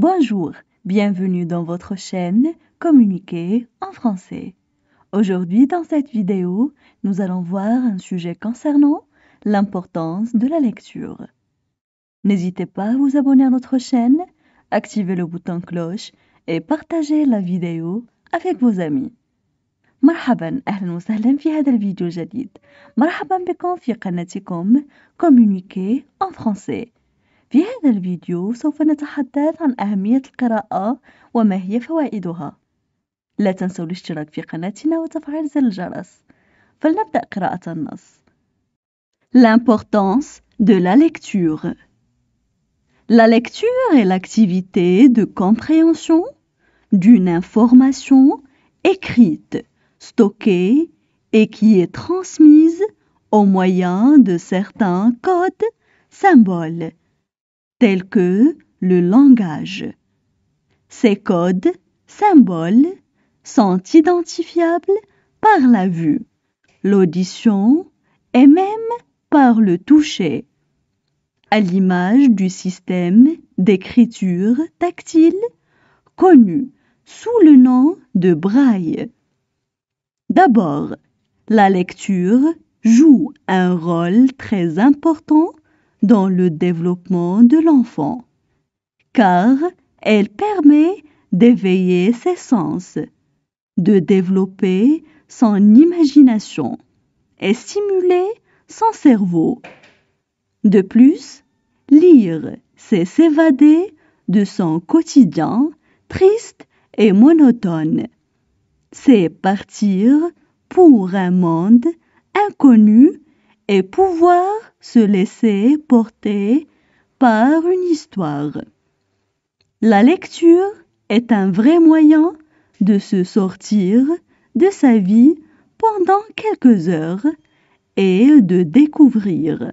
Bonjour, bienvenue dans votre chaîne Communiquer en français. Aujourd'hui dans cette vidéo, nous allons voir un sujet concernant l'importance de la lecture. N'hésitez pas à vous abonner à notre chaîne, activer le bouton cloche et partager la vidéo avec vos amis. مرحبا en français في هذا الفيديو سوف نتحدث عن أهمية القراءة وما هي فوائدها لا تنسوا الاشتراك في قناتنا وتفعيل زر الجرس فلنبدأ قراءة النص L'importance de la lecture La lecture est l'activité de compréhension d'une information écrite, stockée et qui est transmise au moyen de certains codes, symboles, tels que le langage. Ces codes, symboles, sont identifiables par la vue, l'audition et même par le toucher, à l'image du système d'écriture tactile connu sous le nom de braille. D'abord, la lecture joue un rôle très important dans le développement de l'enfant, car elle permet d'éveiller ses sens, de développer son imagination et stimuler son cerveau. De plus, lire, c'est s'évader de son quotidien triste et monotone. C'est partir pour un monde inconnu et pouvoir se laisser porter par une histoire. La lecture est un vrai moyen de se sortir de sa vie pendant quelques heures et de découvrir,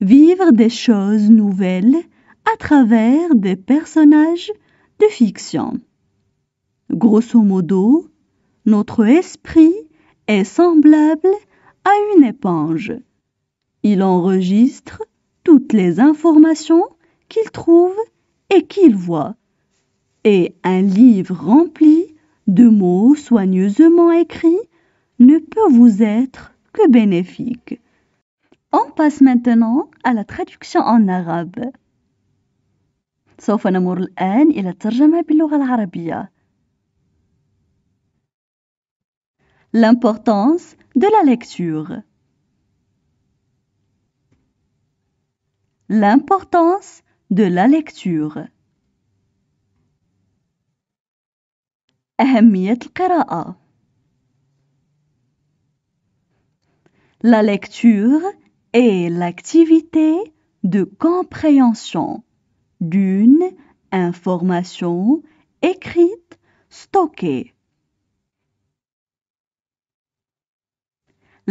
vivre des choses nouvelles à travers des personnages de fiction. Grosso modo, notre esprit est semblable à une éponge. Il enregistre toutes les informations qu'il trouve et qu'il voit. Et un livre rempli de mots soigneusement écrits ne peut vous être que bénéfique. On passe maintenant à la traduction en arabe. سوف نمر الآن L'importance de la lecture. L'importance de la lecture. La lecture est l'activité de compréhension d'une information écrite stockée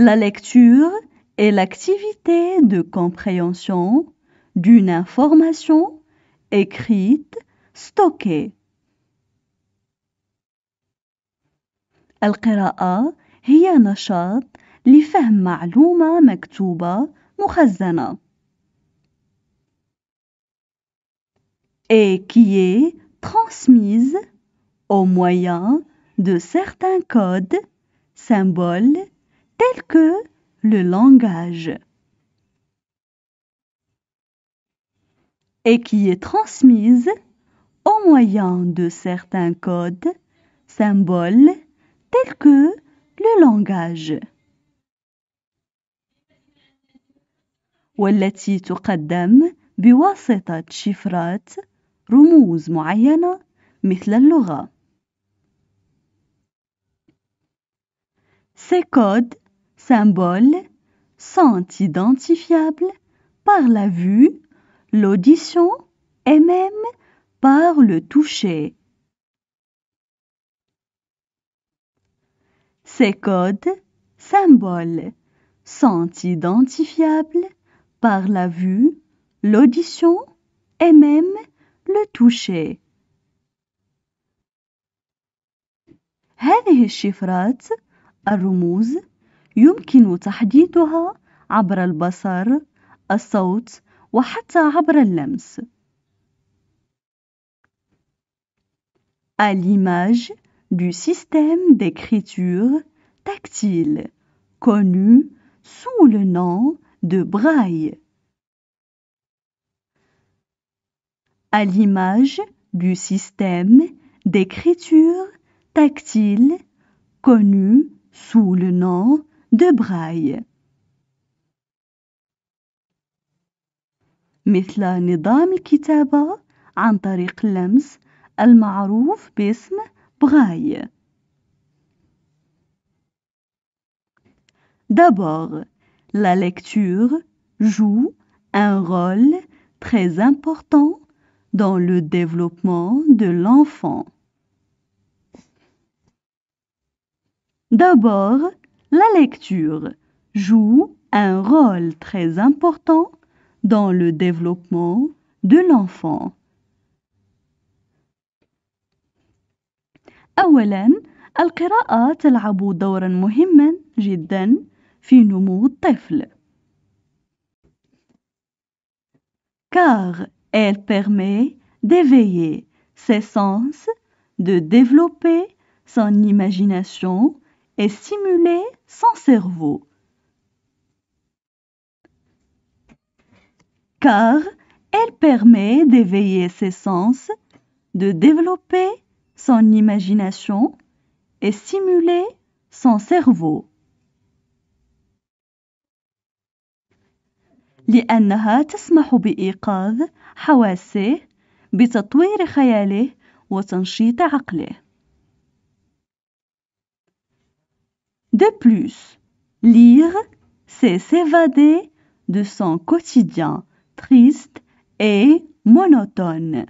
La lecture est l'activité de compréhension d'une information écrite stockée. القراءة هي نشاط لفهم معلومة مكتوبة مخزنة et qui est transmise au moyen de certains codes, symboles tel que le langage et qui est transmise au moyen de certains codes, symboles tels que le langage. والتي تقدم بواسطة شفرات رموز معينة مثل اللغة. Ces codes symboles sont identifiables par la vue, l'audition et même par le toucher. Ces codes, symboles, sont identifiables par la vue, l'audition et même le toucher. يمكن تحديدها à l'image du système d'écriture tactile connu sous le nom de braille. À l'image du système d'écriture tactile connu sous le nom de de braille. مثل نظام الكتابة عن طريق اللمس المعروف باسم براي D'abord, la lecture joue un rôle très important dans le développement de l'enfant. D'abord, la lecture joue un rôle très important dans le développement de l'enfant. car elle permet d'éveiller ses sens, de développer son imagination et stimuler sans cerveau. Car elle permet d'éveiller ses sens, de développer son imagination et stimuler son cerveau. لأنها تسمح بإيقاظ حواسه بتطوير خياله وتنشيط عقله De plus, lire, c'est s'évader de son quotidien triste et monotone.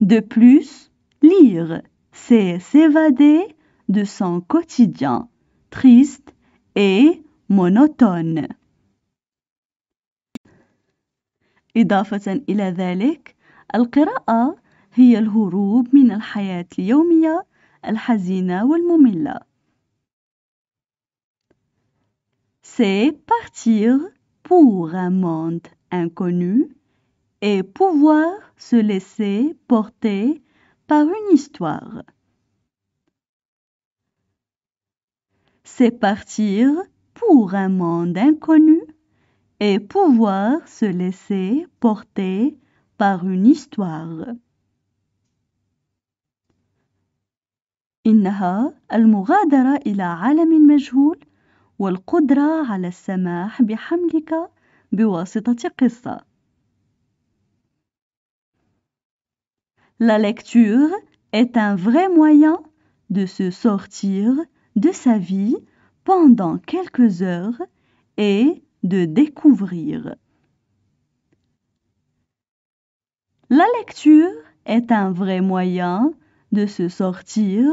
De plus, lire, c'est s'évader de son quotidien triste et monotone. إضافة إلى ذلك القراءة هي الهروب من الحياة اليومية c'est partir pour un monde inconnu et pouvoir se laisser porter par une histoire. C'est partir pour un monde inconnu et pouvoir se laisser porter par une histoire. La lecture est un vrai moyen de se sortir de sa vie pendant quelques heures et de découvrir. La lecture est un vrai moyen de se sortir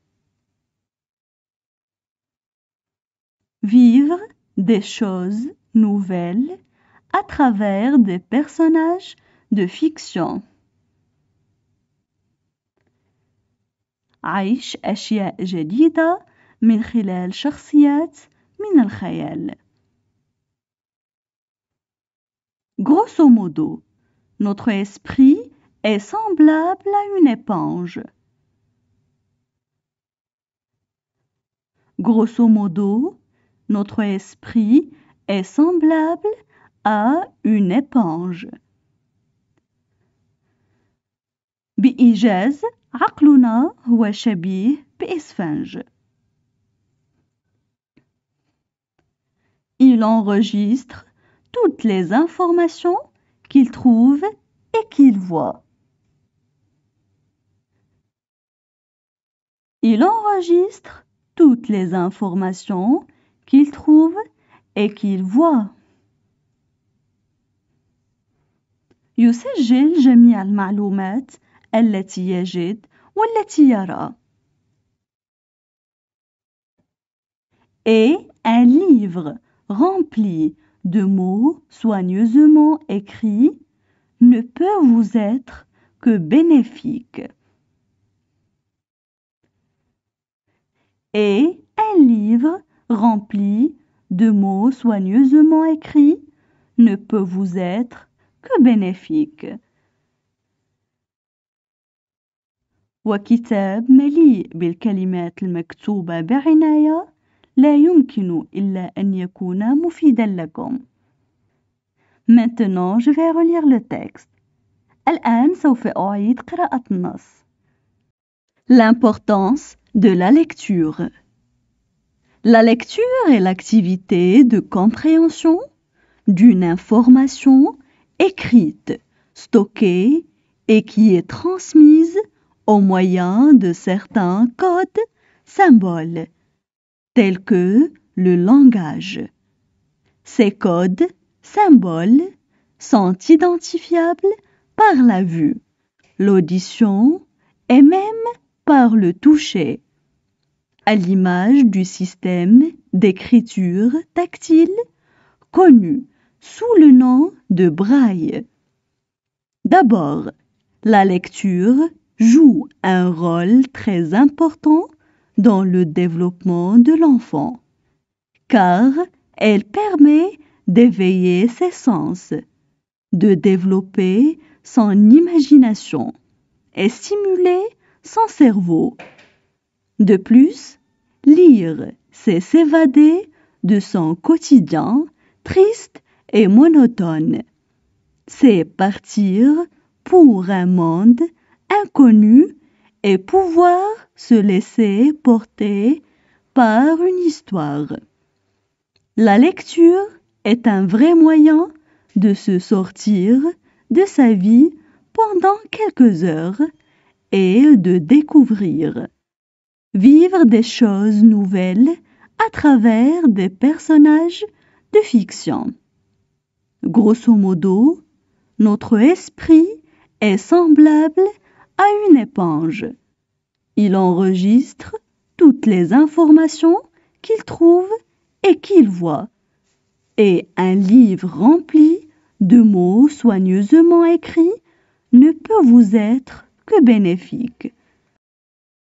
vivre des choses nouvelles à travers des personnages de fiction. عيش Grosso modo, notre esprit est semblable à une éponge. Grosso modo, notre esprit est semblable à une éponge. Il enregistre toutes les informations qu'il trouve et qu'il voit. Il enregistre toutes les informations qu'il trouve et qu'il voit. يسجل جميع المعلومات التي يجد والتي يرى. Et un livre rempli de mots soigneusement écrits ne peut vous être que bénéfique. Et un livre rempli de mots soigneusement écrits, ne peut vous être que bénéfique. وكتاب مليء بالكلمات المكتوبة بعناية لا يمكن إلا أن يكون مفيدا لكم. Maintenant, je vais relire le texte. الآن سوف أعيد قراءة النص. L'importance de la lecture. La lecture est l'activité de compréhension d'une information écrite, stockée et qui est transmise au moyen de certains codes, symboles, tels que le langage. Ces codes, symboles, sont identifiables par la vue, l'audition et même par le toucher à l'image du système d'écriture tactile connu sous le nom de braille. D'abord, la lecture joue un rôle très important dans le développement de l'enfant, car elle permet d'éveiller ses sens, de développer son imagination et stimuler son cerveau. De plus, lire, c'est s'évader de son quotidien triste et monotone. C'est partir pour un monde inconnu et pouvoir se laisser porter par une histoire. La lecture est un vrai moyen de se sortir de sa vie pendant quelques heures et de découvrir vivre des choses nouvelles à travers des personnages de fiction. Grosso modo, notre esprit est semblable à une éponge. Il enregistre toutes les informations qu'il trouve et qu'il voit. Et un livre rempli de mots soigneusement écrits ne peut vous être que bénéfique.